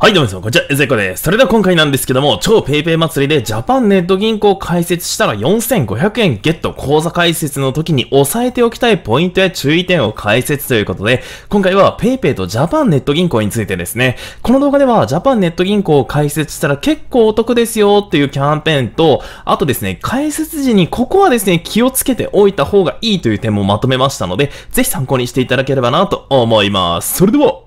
はい、どうも皆さん、こんにちは、ゼコです。それでは今回なんですけども、超 PayPay 祭りでジャパンネット銀行を開設したら4500円ゲット口座開設の時に押さえておきたいポイントや注意点を解説ということで、今回は PayPay とジャパンネット銀行についてですね、この動画ではジャパンネット銀行を開設したら結構お得ですよっていうキャンペーンと、あとですね、開設時にここはですね、気をつけておいた方がいいという点もまとめましたので、ぜひ参考にしていただければなと思います。それでは、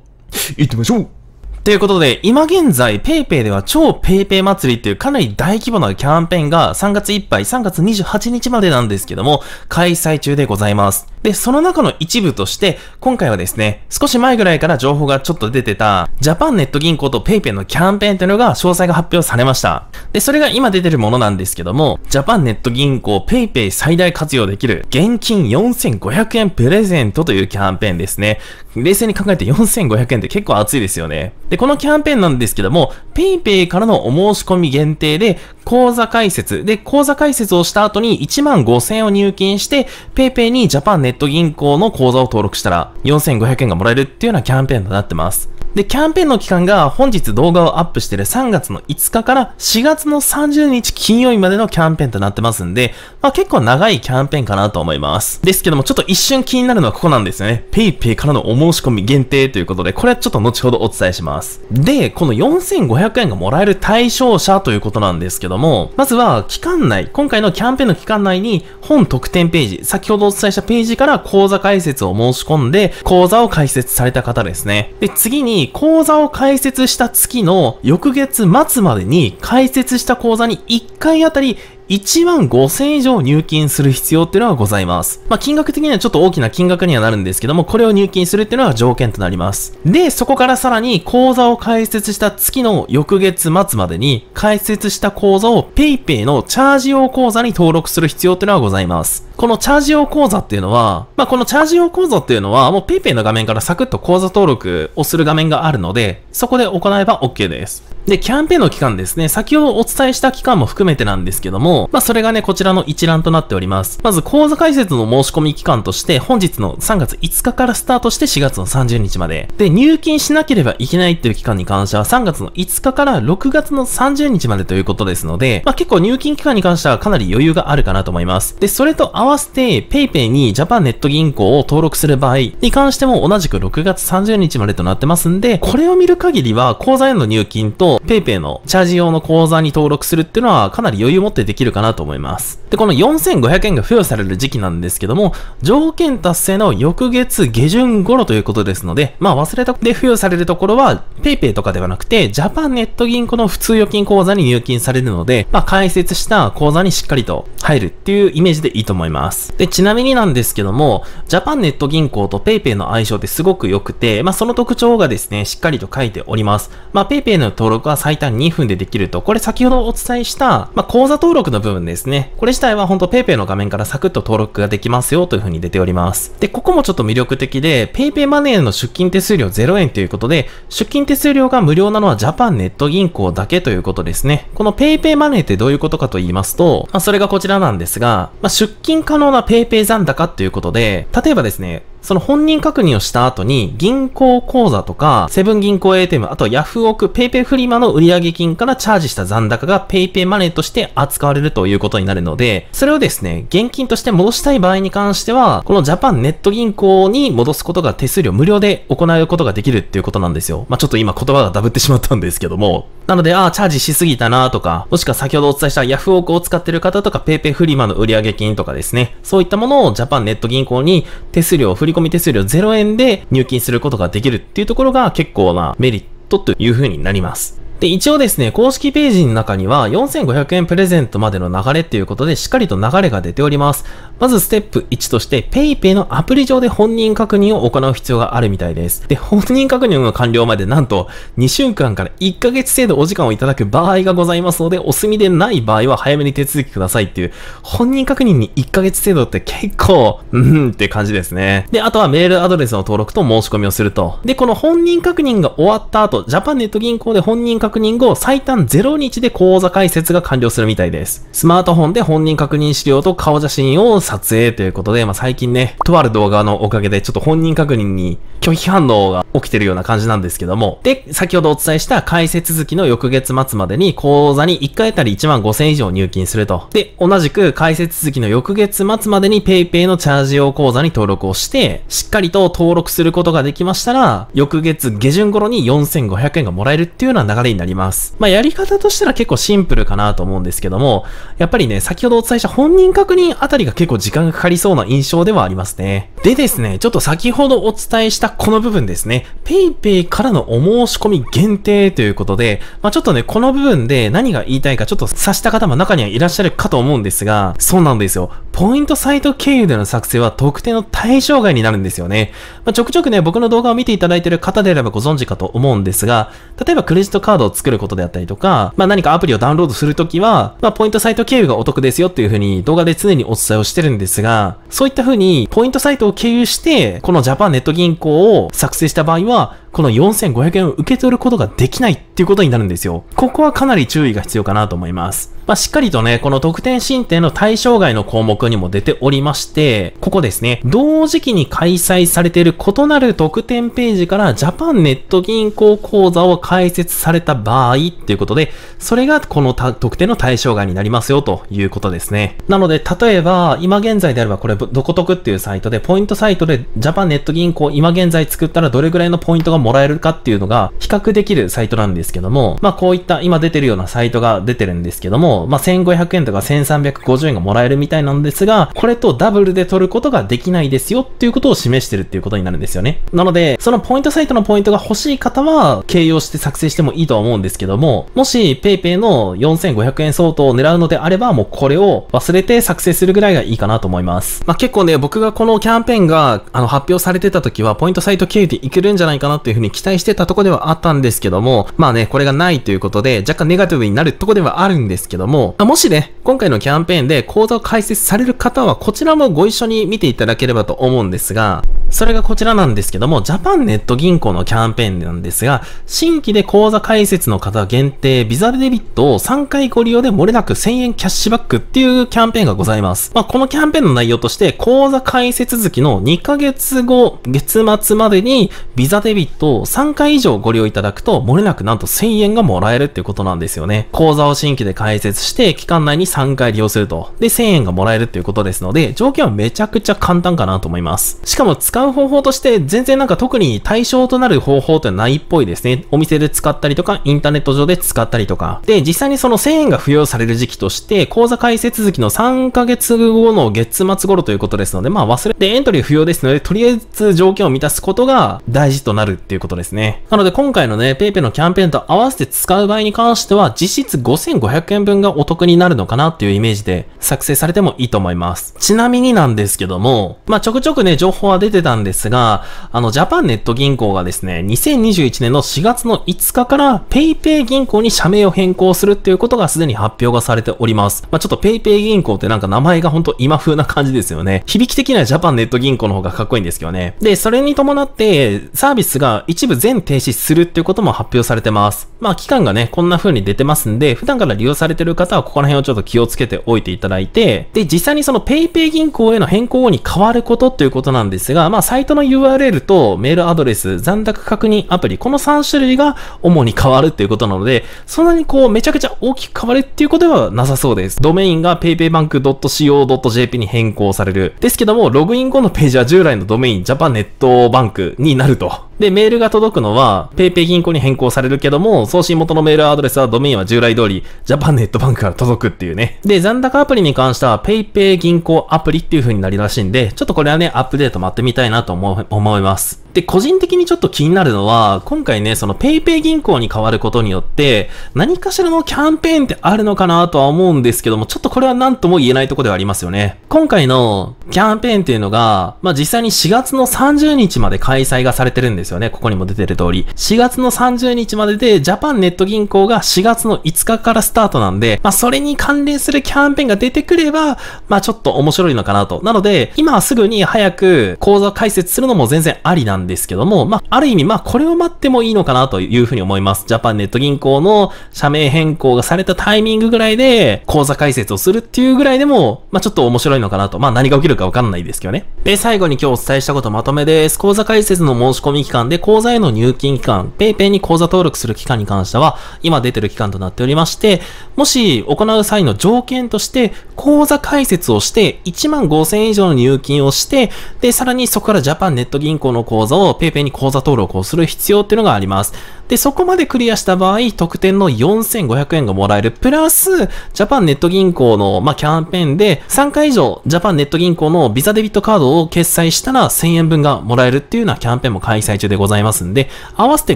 行ってみましょうということで、今現在、PayPay では超 PayPay 祭りっていうかなり大規模なキャンペーンが3月いっぱい、3月28日までなんですけども、開催中でございます。で、その中の一部として、今回はですね、少し前ぐらいから情報がちょっと出てた、ジャパンネット銀行と PayPay のキャンペーンというのが詳細が発表されました。で、それが今出てるものなんですけども、ジャパンネット銀行 PayPay 最大活用できる、現金4500円プレゼントというキャンペーンですね。冷静に考えて4500円って結構熱いですよね。で、このキャンペーンなんですけども、PayPay からのお申し込み限定で、口座開設、で、口座開設をした後に1万5000円を入金して、PayPay にジャパンネットネット銀行の口座を登録したら、4500円がもらえるっていうようなキャンペーンとなってます。で、キャンペーンの期間が本日動画をアップしてる3月の5日から4月の30日金曜日までのキャンペーンとなってますんで、まあ結構長いキャンペーンかなと思います。ですけども、ちょっと一瞬気になるのはここなんですよね。PayPay からのお申し込み限定ということで、これはちょっと後ほどお伝えします。で、この4500円がもらえる対象者ということなんですけども、まずは期間内、今回のキャンペーンの期間内に本特典ページ、先ほどお伝えしたページから講座解説を申し込んで、講座を開設された方ですね。で、次に、に講座を開設した月の翌月末までに開設した講座に1回あたり1万5000以上入金する必要っていうのはございます。まあ、金額的にはちょっと大きな金額にはなるんですけども、これを入金するっていうのが条件となります。で、そこからさらに口座を開設した月の翌月末までに、開設した口座を PayPay のチャージ用口座に登録する必要っていうのはございます。このチャージ用口座っていうのは、まあ、このチャージ用口座っていうのは、もう PayPay の画面からサクッと口座登録をする画面があるので、そこで行えば OK です。で、キャンペーンの期間ですね、先ほどお伝えした期間も含めてなんですけども、まあ、それがね、こちらの一覧となっております。まず、口座開設の申し込み期間として、本日の3月5日からスタートして4月の30日まで。で、入金しなければいけないっていう期間に関しては、3月の5日から6月の30日までということですので、まあ、結構入金期間に関してはかなり余裕があるかなと思います。で、それと合わわせて PayPay にジャパンネット銀行を登録する場合に関しても同じく6月30日までとなってますんで、これを見る限りは口座への入金と PayPay のチャージ用の口座に登録するっていうのはかなり余裕を持ってできるかなと思います。で、この4500円が付与される時期なんですけども、条件達成の翌月下旬頃ということですので、まあ忘れたで付与されるところは PayPay とかではなくて、ジャパンネット銀行の普通預金口座に入金されるので、まあ開設した口座にしっかりと入るっていうイメージでいいと思います。ます。で、ちなみになんですけども、ジャパンネット銀行と PayPay の相性ってすごく良くて、まあ、その特徴がですね、しっかりと書いております。まあ、PayPay の登録は最短2分でできると、これ先ほどお伝えした、まあ、口座登録の部分ですね。これ自体は本当 PayPay の画面からサクッと登録ができますよという風に出ております。で、ここもちょっと魅力的で、PayPay マネーの出金手数料0円ということで、出金手数料が無料なのはジャパンネット銀行だけということですね。この PayPay マネーってどういうことかと言いますと、まあ、それがこちらなんですが、まあ、出金認可能な PayPay 残高っていうことで、例えばですね、その本人確認をした後に、銀行口座とか、セブン銀行 ATM、あとはヤフオク、PayPay フリマの売上金からチャージした残高が PayPay マネーとして扱われるということになるので、それをですね、現金として戻したい場合に関しては、このジャパンネット銀行に戻すことが手数料無料で行うことができるっていうことなんですよ。まあ、ちょっと今言葉がダブってしまったんですけども、なので、ああ、チャージしすぎたなとか、もしくは先ほどお伝えしたヤフオクを使ってる方とか、PayPay フリマの売上金とかですね、そういったものをジャパンネット銀行に手数料、振込手数料0円で入金することができるっていうところが結構なメリットという風になります。で、一応ですね、公式ページの中には4500円プレゼントまでの流れっていうことでしっかりと流れが出ております。まずステップ1として PayPay のアプリ上で本人確認を行う必要があるみたいです。で、本人確認の完了までなんと2週間から1ヶ月程度お時間をいただく場合がございますので、お済みでない場合は早めに手続きくださいっていう、本人確認に1ヶ月程度って結構、うーんって感じですね。で、あとはメールアドレスの登録と申し込みをすると。で、この本人確認が終わった後、ジャパンネット銀行で本人確認確認後、最短0日で口座開設が完了するみたいです。スマートフォンで本人確認資料と顔写真を撮影ということで、まあ、最近ね、とある動画のおかげでちょっと本人確認に拒否反応が起きてるような感じなんですけども。で、先ほどお伝えした開設きの翌月末までに口座に1回あたり1万5000以上入金すると。で、同じく開設きの翌月末までに PayPay のチャージ用口座に登録をして、しっかりと登録することができましたら、翌月下旬頃に4500円がもらえるっていうような流れになります。まあ、やり方としては結構シンプルかなと思うんですけども、やっぱりね、先ほどお伝えした本人確認あたりが結構時間がかかりそうな印象ではありますね。でですね、ちょっと先ほどお伝えしたこの部分ですね、PayPay からのお申し込み限定ということで、まあ、ちょっとね、この部分で何が言いたいかちょっと察した方も中にはいらっしゃるかと思うんですが、そうなんですよ。ポイントサイト経由での作成は特定の対象外になるんですよね。まあ、ちょくちょくね、僕の動画を見ていただいている方であればご存知かと思うんですが、例えばクレジットカードをを作ることであったりとか、まあ、何かアプリをダウンロードするときは、まあ、ポイントサイト経由がお得ですよっていう風に動画で常にお伝えをしてるんですが、そういった風にポイントサイトを経由して、このジャパンネット銀行を作成した場合は、この4500円を受け取ることができないっていうことになるんですよ。ここはかなり注意が必要かなと思います。まあ、しっかりとね、この特典申請の対象外の項目にも出ておりまして、ここですね、同時期に開催されている異なる特典ページからジャパンネット銀行口座を開設された場合っていうことで、それがこの特典の対象外になりますよということですね。なので、例えば、今現在であればこれ、どこ得っていうサイトで、ポイントサイトでジャパンネット銀行今現在作ったらどれぐらいのポイントがもらえるかっていうのが比較できるサイトなんですけども、まあこういった今出てるようなサイトが出てるんですけども、まあ、1500円とか1350円がもらえるみたいなんですが、これとダブルで取ることができないですよっていうことを示してるっていうことになるんですよね。なので、そのポイントサイトのポイントが欲しい方は、形容して作成してもいいとは思うんですけども、もし PayPay の4500円相当を狙うのであれば、もうこれを忘れて作成するぐらいがいいかなと思います。まあ、結構ね、僕がこのキャンペーンが、あの、発表されてた時は、ポイントサイト経由でいけるんじゃないかなっていうふうに期待してたとこではあったんですけども、まあね、これがないということで、若干ネガティブになるとこではあるんですけども、も、もしね、今回のキャンペーンで講座を開設される方は、こちらもご一緒に見ていただければと思うんですが、それがこちらなんですけども、ジャパンネット銀行のキャンペーンなんですが、新規で口座開設の方限定、ビザデビットを3回ご利用で漏れなく1000円キャッシュバックっていうキャンペーンがございます。まあ、このキャンペーンの内容として、口座開設月の2ヶ月後、月末までに、ビザデビットを3回以上ご利用いただくと、漏れなくなんと1000円がもらえるっていうことなんですよね。口座を新規で開設設して、期間内に3回利用すると。で、1000円がもらえるっていうことですので、条件はめちゃくちゃ簡単かなと思います。しかも使う方法として、全然なんか特に対象となる方法ってないっぽいですね。お店で使ったりとか、インターネット上で使ったりとか。で、実際にその1000円が付与される時期として、口座開設月の3ヶ月後の月末頃ということですので、まあ忘れてエントリー不要ですので、とりあえず条件を満たすことが大事となるっていうことですね。なので今回のね、PayPay のキャンペーンと合わせて使う場合に関しては、実質5500円分がお得になるのかなっていうイメージで作成されてもいいと思います。ちなみになんですけども、まあ、ちょくちょくね、情報は出てたんですが、あの、ジャパンネット銀行がですね、2021年の4月の5日から PayPay 銀行に社名を変更するっていうことがすでに発表がされております。まあ、ちょっと PayPay 銀行ってなんか名前がほんと今風な感じですよね。響き的にはジャパンネット銀行の方がかっこいいんですけどね。で、それに伴ってサービスが一部全停止するっていうことも発表されてます。まあ、期間がね、こんな風に出てますんで、普段から利用されてるる方はここら辺をちょっと気をつけておいていただいて、で、実際にその PayPay 銀行への変更に変わることということなんですが、まあ、サイトの URL とメールアドレス、残高確認アプリ、この3種類が主に変わるっていうことなので、そんなにこう、めちゃくちゃ大きく変わるっていうことではなさそうです。ドメインが paypaybank.co.jp に変更される。ですけども、ログイン後のページは従来のドメイン j a p a n トバンクになると。で、メールが届くのは、PayPay 銀行に変更されるけども、送信元のメールアドレスはドメインは従来通り、ジャパンネットバンクから届くっていうね。で、残高アプリに関しては、PayPay 銀行アプリっていう風になりらしいんで、ちょっとこれはね、アップデート待ってみたいなと思います。で、個人的にちょっと気になるのは、今回ね、その PayPay 銀行に変わることによって、何かしらのキャンペーンってあるのかなとは思うんですけども、ちょっとこれは何とも言えないとこではありますよね。今回のキャンペーンっていうのが、まあ、実際に4月の30日まで開催がされてるんですよね。ここにも出てる通り。4月の30日までで、ジャパンネット銀行が4月の5日からスタートなんで、まあ、それに関連するキャンペーンが出てくれば、まあ、ちょっと面白いのかなと。なので、今すぐに早く講座開設するのも全然ありなんでなんですけども、まあ、ある意味、まあ、これを待ってもいいのかなというふうに思います。ジャパンネット銀行の社名変更がされたタイミングぐらいで、口座開設をするっていうぐらいでも、まあ、ちょっと面白いのかなと。まあ、何が起きるかわかんないですけどね。で、最後に今日お伝えしたことまとめです。口座開設の申し込み期間で、口座への入金期間、PayPay に口座登録する期間に関しては、今出てる期間となっておりまして、もし行う際の条件として、口座開設をして、1万5000円以上の入金をして、で、さらにそこからジャパンネット銀行の口座座を PayPay に口座登録をする必要っていうのがあります。で、そこまでクリアした場合、特典の4500円がもらえる。プラス、ジャパンネット銀行の、まあ、キャンペーンで、3回以上、ジャパンネット銀行のビザデビットカードを決済したら、1000円分がもらえるっていうようなキャンペーンも開催中でございますんで、合わせて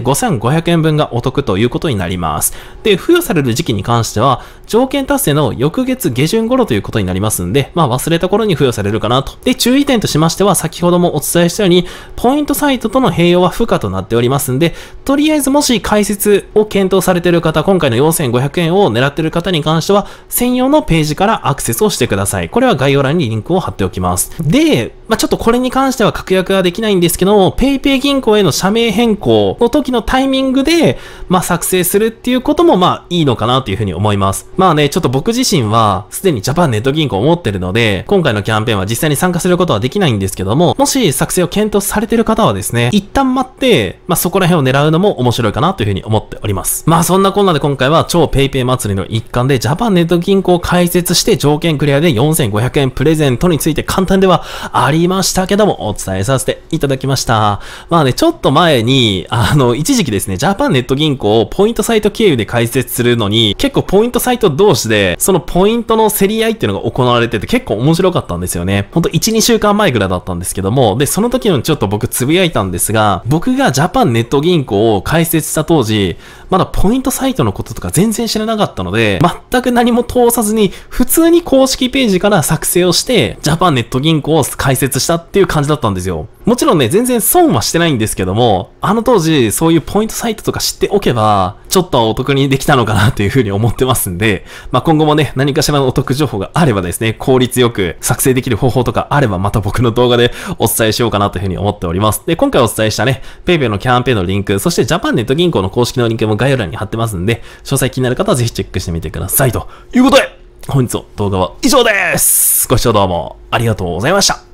5500円分がお得ということになります。で、付与される時期に関しては、条件達成の翌月下旬頃ということになりますんで、まあ、忘れた頃に付与されるかなと。で、注意点としましては、先ほどもお伝えしたように、ポイントサイトとの併用は不可となっておりますんで、とりあえずもし解説を検討されている方、今回の4500円を狙っている方に関しては、専用のページからアクセスをしてください。これは概要欄にリンクを貼っておきます。で、まあ、ちょっとこれに関しては確約はできないんですけども、PayPay 銀行への社名変更の時のタイミングで、まあ、作成するっていうことも、まあ、いいのかなというふうに思います。まあね、ちょっと僕自身は、すでにジャパンネット銀行を持ってるので、今回のキャンペーンは実際に参加することはできないんですけども、もし作成を検討されてる方はですね、一旦待って、まあ、そこら辺を狙うのも面白いかなというふうに思っております。まあそんなこんなで今回は超 PayPay 祭りの一環でジャパンネット銀行を開設して条件クリアで4500円プレゼントについて簡単ではありましたけどもお伝えさせていただきました。まあね、ちょっと前に、あの、一時期ですね、ジャパンネット銀行をポイントサイト経由で開設するのに結構ポイントサイト同士でそのポイントの競り合いっていうのが行われてて結構面白かったんですよね。ほんと1、2週間前ぐらいだったんですけども、で、その時のちょっと僕つぶやいたんですが、僕がジャパンネット銀行を開設した当時、まだポイントサイトのこととか全然知らなかったので、全く何も通さずに、普通に公式ページから作成をして、ジャパンネット銀行を開設したっていう感じだったんですよ。もちろんね、全然損はしてないんですけども、あの当時、そういうポイントサイトとか知っておけば、ちょっとはお得にできたのかなというふうに思ってますんで、まあ、今後もね、何かしらのお得情報があればですね、効率よく作成できる方法とかあれば、また僕の動画でお伝えしようかなというふうに思っております。で今回お伝えしたね、PayPay のキャンペーンのリンク、そしてジャパンネット銀行の公式のリンクも概要欄に貼ってますんで、詳細気になる方はぜひチェックしてみてください。ということで、本日の動画は以上ですご視聴どうもありがとうございました